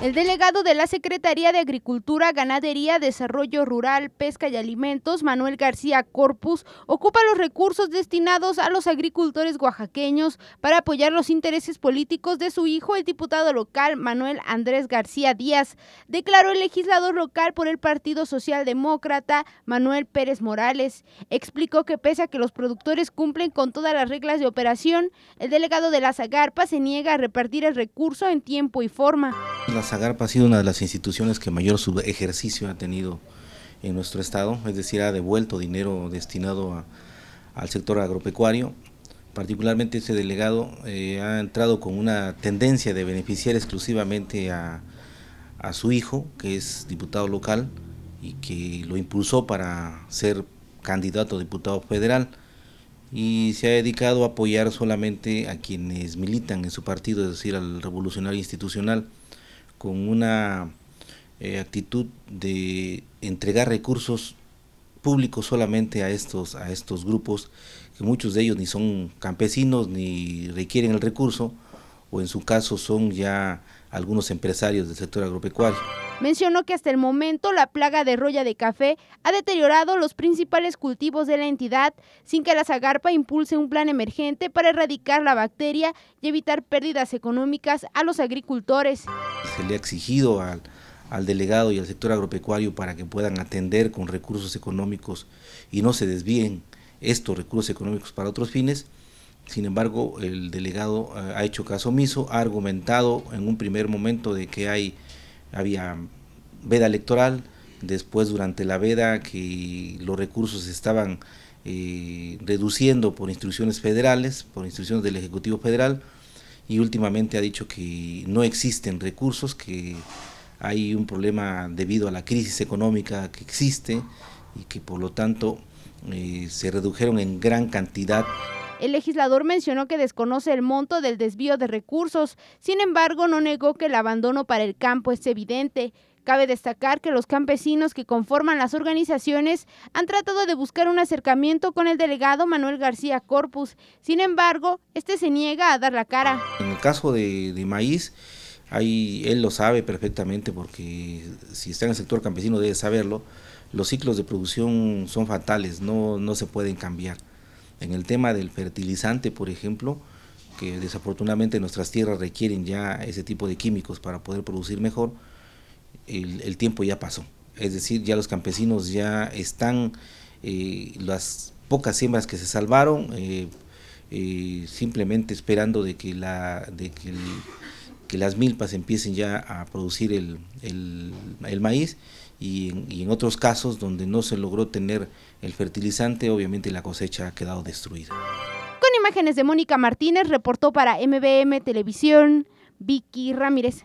El delegado de la Secretaría de Agricultura, Ganadería, Desarrollo Rural, Pesca y Alimentos, Manuel García Corpus, ocupa los recursos destinados a los agricultores oaxaqueños para apoyar los intereses políticos de su hijo, el diputado local Manuel Andrés García Díaz, declaró el legislador local por el Partido Socialdemócrata, Manuel Pérez Morales. Explicó que pese a que los productores cumplen con todas las reglas de operación, el delegado de la Zagarpa se niega a repartir el recurso en tiempo y forma. La Zagarpa ha sido una de las instituciones que mayor ejercicio ha tenido en nuestro estado, es decir, ha devuelto dinero destinado al sector agropecuario. Particularmente este delegado eh, ha entrado con una tendencia de beneficiar exclusivamente a, a su hijo, que es diputado local y que lo impulsó para ser candidato a diputado federal y se ha dedicado a apoyar solamente a quienes militan en su partido, es decir, al revolucionario institucional con una eh, actitud de entregar recursos públicos solamente a estos, a estos grupos, que muchos de ellos ni son campesinos ni requieren el recurso, o en su caso son ya algunos empresarios del sector agropecuario. Mencionó que hasta el momento la plaga de roya de café ha deteriorado los principales cultivos de la entidad sin que la Zagarpa impulse un plan emergente para erradicar la bacteria y evitar pérdidas económicas a los agricultores. Se le ha exigido al, al delegado y al sector agropecuario para que puedan atender con recursos económicos y no se desvíen estos recursos económicos para otros fines. Sin embargo, el delegado eh, ha hecho caso omiso, ha argumentado en un primer momento de que hay había veda electoral, después durante la veda que los recursos estaban eh, reduciendo por instrucciones federales, por instrucciones del Ejecutivo Federal, y últimamente ha dicho que no existen recursos, que hay un problema debido a la crisis económica que existe y que por lo tanto eh, se redujeron en gran cantidad. El legislador mencionó que desconoce el monto del desvío de recursos, sin embargo no negó que el abandono para el campo es evidente. Cabe destacar que los campesinos que conforman las organizaciones han tratado de buscar un acercamiento con el delegado Manuel García Corpus, sin embargo, este se niega a dar la cara. En el caso de, maíz, ahí él lo sabe perfectamente porque si está en el sector campesino debe saberlo, los ciclos de producción son fatales, no, no se pueden cambiar. En el tema del fertilizante, por ejemplo, que desafortunadamente nuestras tierras requieren ya ese tipo de químicos para poder producir mejor, el, tiempo ya pasó. Es decir, ya los campesinos ya están, eh, las pocas siembras que se salvaron, eh, eh, simplemente esperando de que, la, de que el, que las milpas empiecen ya a producir el, maíz y en, otros casos donde no se logró tener el fertilizante, obviamente la cosecha ha quedado destruida. Con imágenes de Mónica Martínez, reportó para MBM Televisión Vicky Ramírez.